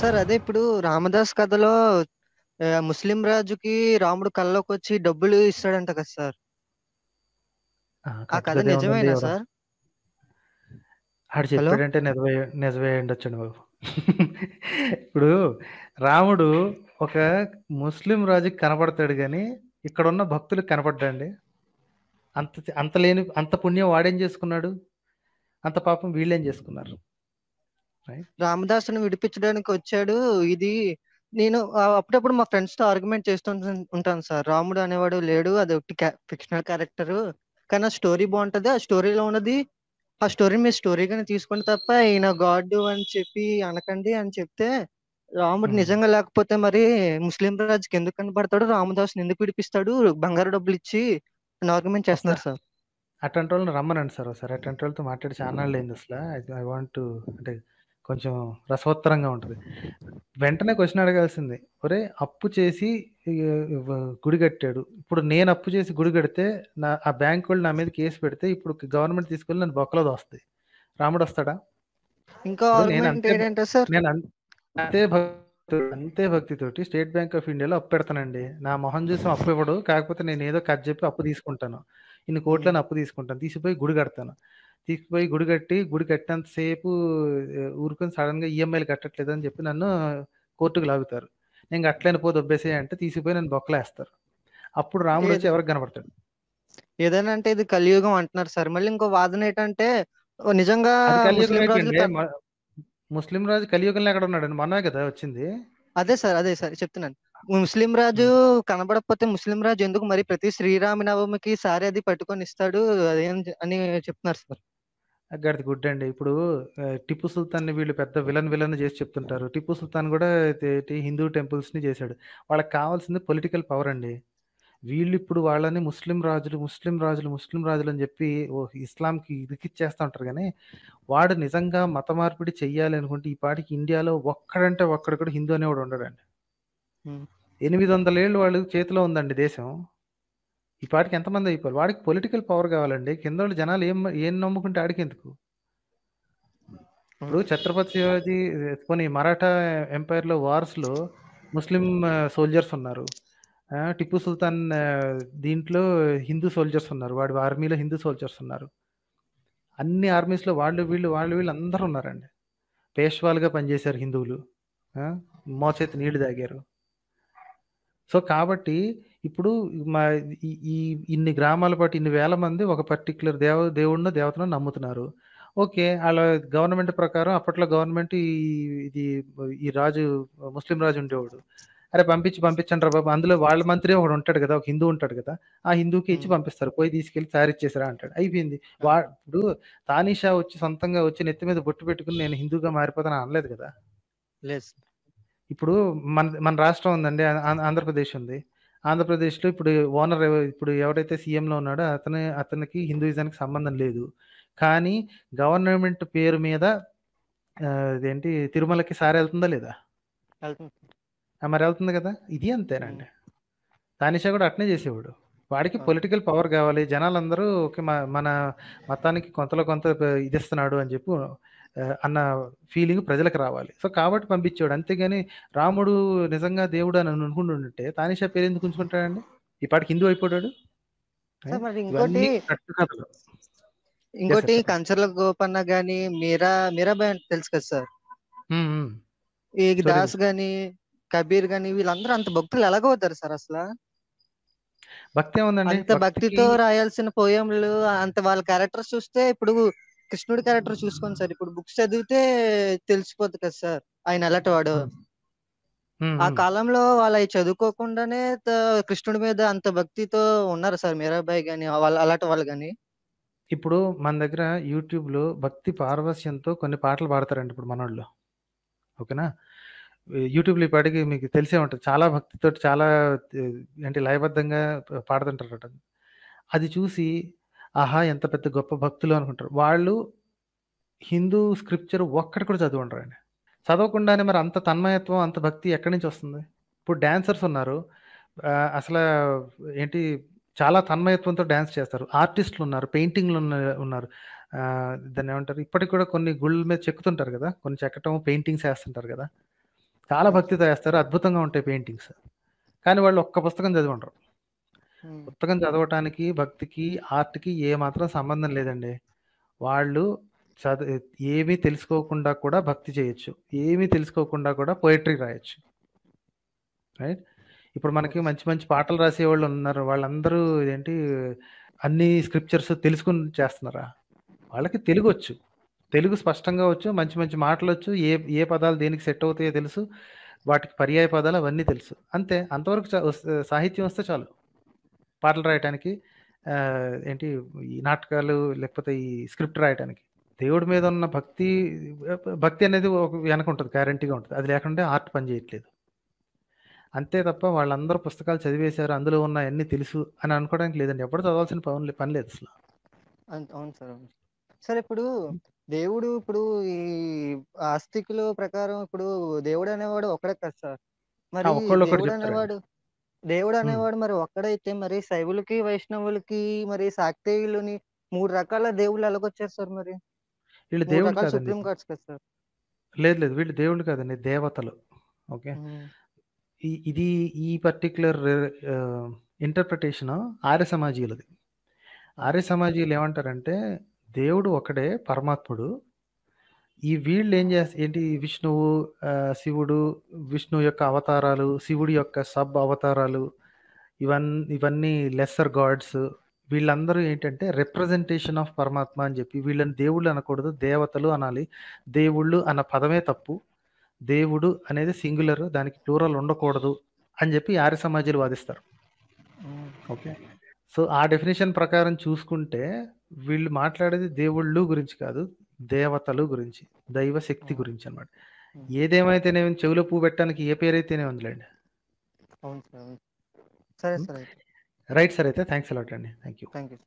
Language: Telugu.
సార్ అదే ఇప్పుడు రామదాస్ కథలో ముస్లిం రాజుకి రాముడు కళ్ళలోకి వచ్చి డబ్బులు ఇస్తాడంట కదా సార్ ఆ, కథ నిజమేనా సార్ ఆడు చెప్పాడంటే నిజమే నిజమే ఉండొచ్చండి బాబు ఇప్పుడు రాముడు ఒక ముస్లిం రాజుకి కనపడతాడు కానీ ఇక్కడ ఉన్న భక్తులకు కనపడ్డాండి అంత అంత లేని అంత పుణ్యం వాడేం చేసుకున్నాడు అంత పాపం వీళ్ళేం చేసుకున్నారు రామదాసుని విడిపించడానికి వచ్చాడు ఇది నేను అప్పుడప్పుడు మా ఫ్రెండ్స్ తో ఆర్గ్యుమెంట్ చేస్తూ ఉంటాను సార్ రాముడు అనేవాడు లేడు అది ఒకటి ఫిక్షనల్ క్యారెక్టర్ కానీ ఆ స్టోరీ బాగుంటది ఆ స్టోరీలో ఉన్నది ఆ స్టోరీ స్టోరీ స్టోరీగానే తీసుకోండి తప్ప ఈయన గాడ్ అని చెప్పి అనకండి అని చెప్తే రాముడు hmm. నిజంగా లేకపోతే మరి ముస్లిం రాజుకి ఎందుకు కనబడతాడు రామదాసుని ఎందుకు విడిపిస్తాడు బంగారు డబ్బులు ఇచ్చి ఆర్గ్యుమెంట్ చేస్తున్నారు సార్ అటువంటి వాళ్ళని రమ్మనండి సార్ ఒకసారి అటువంటి వాళ్ళతో మాట్లాడి చాలా లేదు hmm. అసలు ఐ వాంట్ అంటే కొంచెం రసవత్తరంగా ఉంటుంది వెంటనే క్వశ్చన్ అడగాల్సింది ఒరే అప్పు చేసి గుడి కట్టాడు ఇప్పుడు నేను అప్పు చేసి గుడి కడితే నా ఆ బ్యాంక్ వాళ్ళు నా మీద కేసు పెడితే ఇప్పుడు గవర్నమెంట్ తీసుకెళ్ళి నన్ను బొక్కలో దోస్తాయి రాముడు వస్తాడా ఇంకా నేను అంతే అంతే భక్తితోటి స్టేట్ బ్యాంక్ ఆఫ్ ఇండియాలో అప్పు పెడతానండి నా మొహం చూసి అప్పు ఇవ్వడు కాకపోతే నేను ఏదో కట్ చెప్పి అప్పు తీసుకుంటాను ఇన్ని కోట్లను అప్పు తీసుకుంటాను తీసిపోయి గుడి కడతాను తీసుకుపోయి గుడి కట్టి గుడి కట్టినంతసేపు ఊరుకొని సడన్గా ఈఎంఐలు కట్టట్లేదు అని చెప్పి నన్ను కోర్టుకు లాగుతారు నేను కట్టలేని పోదు దొబ్బేసే అంటే తీసుకుపోయి నన్ను బొక్కలేస్తారు అప్పుడు రాముడు వచ్చి ఎవరికి కనపడతాడు ఏదైనా అంటే ఇది కలియుగం అంటున్నారు సార్ మళ్ళీ ఇంకో వాదన ఏంటంటే నిజంగా ముస్లిం రాజు కలియుగంలో ఎక్కడ ఉన్నాడు మనమే కదా వచ్చింది అదే సార్ అదే సార్ చెప్తున్నాను ముస్లిం రాజు కనబడకపోతే ముస్లిం రాజు ఎందుకు మరి ప్రతి నవమికి సారీ అది పట్టుకొని ఇస్తాడు అదే అని చెప్తున్నారు సార్ గడి గుడ్ అండి ఇప్పుడు టిప్పు సుల్తాన్ని వీళ్ళు పెద్ద విలన్ విలన్ చేసి చెప్తుంటారు టిప్పు సుల్తాన్ కూడా హిందూ టెంపుల్స్ని ని చేశాడు వాళ్ళకి కావాల్సింది పొలిటికల్ పవర్ అండి వీళ్ళు ఇప్పుడు వాళ్ళని ముస్లిం రాజులు ముస్లిం రాజులు ముస్లిం రాజులు అని చెప్పి ఓ ఇస్లాంకి ఇరికిచ్చేస్తా ఉంటారు కానీ వాడు నిజంగా మత మార్పిడి చెయ్యాలి అనుకుంటే ఈ పాటికి ఇండియాలో ఒక్కడంటే ఒక్కడ కూడా హిందూ అనేవాడు ఉండడండి ఎనిమిది వందల ఏళ్ళు వాళ్ళు చేతిలో ఉందండి దేశం ఈ పాటికి ఎంతమంది అయిపోయారు వాడికి పొలిటికల్ పవర్ కావాలండి కింద జనాలు ఏం ఏం నమ్ముకుంటే ఆడికి ఎందుకు ఇప్పుడు ఛత్రపతి శివాజీ కొన్ని మరాఠా ఎంపైర్లో వార్స్లో ముస్లిం సోల్జర్స్ ఉన్నారు టిప్పు సుల్తాన్ దీంట్లో హిందూ సోల్జర్స్ ఉన్నారు వాడి ఆర్మీలో హిందూ సోల్జర్స్ ఉన్నారు అన్ని ఆర్మీస్లో వాళ్ళు వీళ్ళు వాళ్ళు వీళ్ళు అందరూ ఉన్నారండి పేష్వాలుగా పనిచేశారు హిందువులు మోచేతి నీళ్లు తాగారు సో కాబట్టి ఇప్పుడు మా ఈ ఇన్ని గ్రామాల పాటు ఇన్ని వేల మంది ఒక పర్టికులర్ దేవ దేవుడినో దేవతను నమ్ముతున్నారు ఓకే అలా గవర్నమెంట్ ప్రకారం అప్పట్లో గవర్నమెంట్ ఈ ఇది ఈ రాజు ముస్లిం రాజు ఉండేవాడు అరే పంపించి పంపించండి రా బాబు అందులో వాళ్ళ మంత్రి ఒకడు ఉంటాడు కదా ఒక హిందూ ఉంటాడు కదా ఆ హిందూకి ఇచ్చి పంపిస్తారు పోయి తీసుకెళ్లి ఇచ్చేసారా అంటాడు అయిపోయింది వా ఇప్పుడు తానిషా వచ్చి సొంతంగా వచ్చి నెత్తి మీద బొట్టు పెట్టుకుని నేను హిందూగా మారిపోతాను అనలేదు కదా ఇప్పుడు మన మన రాష్ట్రం ఉందండి ఆంధ్రప్రదేశ్ ఉంది ఆంధ్రప్రదేశ్లో ఇప్పుడు ఓనర్ ఇప్పుడు ఎవరైతే సీఎంలో ఉన్నాడో అతని అతనికి హిందూయిజానికి సంబంధం లేదు కానీ గవర్నమెంట్ పేరు మీద ఇదేంటి తిరుమలకి సారి వెళ్తుందా లేదా మరి వెళ్తుంది కదా ఇది అంతేనండి తానిషా కూడా అట్నే చేసేవాడు వాడికి పొలిటికల్ పవర్ కావాలి జనాలందరూ ఓకే మన మతానికి కొంతలో కొంత ఇదిస్తున్నాడు అని చెప్పి అన్న ఫీలింగ్ ప్రజలకు రావాలి సో కాబట్టి పంపించాడు అంతేగాని రాముడు నిజంగా దేవుడు అని అనుకుంటుంటే తానిషా పేరు ఎందుకు ఉంచుకుంటాడండి ఈ పాటికి హిందూ అయిపోయాడు ఇంకోటి కంచర్ల గోపన్న గాని మీరా మీరాబాయ్ అంటే తెలుసు కదా సార్ ఈ దాస్ గాని కబీర్ గాని వీళ్ళందరూ అంత భక్తులు ఎలాగవుతారు సార్ అసలు భక్తి ఉందండి అంత భక్తితో రాయాల్సిన పోయంలు అంత వాళ్ళ క్యారెక్టర్ చూస్తే ఇప్పుడు కృష్ణుడి క్యారెక్టర్ చూసుకోండి సార్ ఇప్పుడు బుక్స్ చదివితే తెలిసిపోద్ది కదా సార్ ఆయన ఎలాంటి వాడు hmm. Hmm. ఆ కాలంలో వాళ్ళు చదువుకోకుండానే కృష్ణుడి మీద అంత భక్తితో ఉన్నారు సార్ మీరాబాయి గాని వాళ్ళ అలాంటి వాళ్ళు గాని ఇప్పుడు మన దగ్గర యూట్యూబ్ లో భక్తి పార్వశ్యంతో కొన్ని పాటలు పాడతారండి ఇప్పుడు మనోళ్ళు ఓకేనా యూట్యూబ్లో ఇప్పటికి మీకు తెలిసే ఉంటుంది చాలా భక్తితో చాలా ఏంటి లయబద్ధంగా పాడుతుంటారట అది చూసి ఆహా ఎంత పెద్ద గొప్ప భక్తులు అనుకుంటారు వాళ్ళు హిందూ స్క్రిప్చర్ ఒక్కడ కూడా చదువుండరు ఆయన చదవకుండానే మరి అంత తన్మయత్వం అంత భక్తి ఎక్కడి నుంచి వస్తుంది ఇప్పుడు డ్యాన్సర్స్ ఉన్నారు అసలు ఏంటి చాలా తన్మయత్వంతో డ్యాన్స్ చేస్తారు ఆర్టిస్టులు ఉన్నారు పెయింటింగ్లు ఉన్నారు దాన్ని ఏమంటారు ఇప్పటికి కూడా కొన్ని గుళ్ళ మీద చెక్కుతుంటారు కదా కొన్ని చెక్కటం పెయింటింగ్స్ వేస్తుంటారు కదా చాలా భక్తితో వేస్తారు అద్భుతంగా ఉంటాయి పెయింటింగ్స్ కానీ వాళ్ళు ఒక్క పుస్తకం చదివి ఉండరు పుస్తకం చదవటానికి భక్తికి ఆర్ట్కి ఏ మాత్రం సంబంధం లేదండి వాళ్ళు చదువు ఏమీ తెలుసుకోకుండా కూడా భక్తి చేయొచ్చు ఏమీ తెలుసుకోకుండా కూడా పోయిటరీ రాయొచ్చు రైట్ ఇప్పుడు మనకి మంచి మంచి పాటలు రాసే వాళ్ళు ఉన్నారు వాళ్ళందరూ ఏంటి అన్ని స్క్రిప్చర్స్ తెలుసుకుని చేస్తున్నారా వాళ్ళకి తెలుగు వచ్చు తెలుగు స్పష్టంగా వచ్చు మంచి మంచి మాటలు వచ్చు ఏ ఏ పదాలు దేనికి సెట్ అవుతాయో తెలుసు వాటికి పర్యాయ పదాలు అవన్నీ తెలుసు అంతే అంతవరకు సాహిత్యం వస్తే చాలు పాటలు రాయటానికి ఏంటి ఈ నాటకాలు లేకపోతే ఈ స్క్రిప్ట్ రాయటానికి దేవుడి మీద ఉన్న భక్తి భక్తి అనేది ఒక వెనక ఉంటుంది గ్యారంటీగా ఉంటుంది అది లేకుండా ఆర్ట్ పని చేయట్లేదు అంతే తప్ప వాళ్ళందరూ పుస్తకాలు చదివేశారు అందులో ఉన్న అన్ని తెలుసు అని అనుకోవడానికి లేదండి ఎప్పుడు చదవాల్సిన పని పని లేదు అసలు అవును సార్ సార్ ఇప్పుడు దేవుడు ఇప్పుడు ఈ ఆస్తికుల ప్రకారం ఇప్పుడు దేవుడు అనేవాడు ఒకడే కదా సార్ మరి దేవుడు అనేవాడు దేవుడు అనేవాడు మరి ఒక్కడైతే మరి శైవులకి వైష్ణవులకి మరి శాక్తేయులని మూడు రకాల దేవుళ్ళు ఎలాగొచ్చారు సార్ మరి వీళ్ళు మూడు సుప్రీం కోర్ట్స్ కదా సార్ లేదు లేదు వీళ్ళు దేవుళ్ళు కాదండి దేవతలు ఓకే ఇది ఈ పర్టిక్యులర్ ఇంటర్ప్రిటేషన్ ఆర్య సమాజీలది ఆర్య సమాజీలు ఏమంటారంటే దేవుడు ఒకడే పరమాత్ముడు ఈ వీళ్ళు ఏం చేస్తారు ఏంటి విష్ణువు శివుడు విష్ణు యొక్క అవతారాలు శివుడి యొక్క సబ్ అవతారాలు ఇవన్నీ ఇవన్నీ లెస్సర్ గాడ్స్ వీళ్ళందరూ ఏంటంటే రిప్రజెంటేషన్ ఆఫ్ పరమాత్మ అని చెప్పి వీళ్ళని దేవుళ్ళు అనకూడదు దేవతలు అనాలి దేవుళ్ళు అన్న పదమే తప్పు దేవుడు అనేది సింగులర్ దానికి ప్లూరల్ ఉండకూడదు అని చెప్పి ఆర్య సమాజాలు వాదిస్తారు ఓకే సో ఆ డెఫినేషన్ ప్రకారం చూసుకుంటే వీళ్ళు మాట్లాడేది దేవుళ్ళు గురించి కాదు దేవతలు గురించి దైవ శక్తి గురించి అనమాట ఏదేమైతేనేమి చెవిలో పువ్వు పెట్టడానికి ఏ పేరైతేనే ఉందిలేండి సరే సరే రైట్ సార్ అయితే థ్యాంక్స్ అలాట్ అండి థ్యాంక్ యూ థ్యాంక్ యూ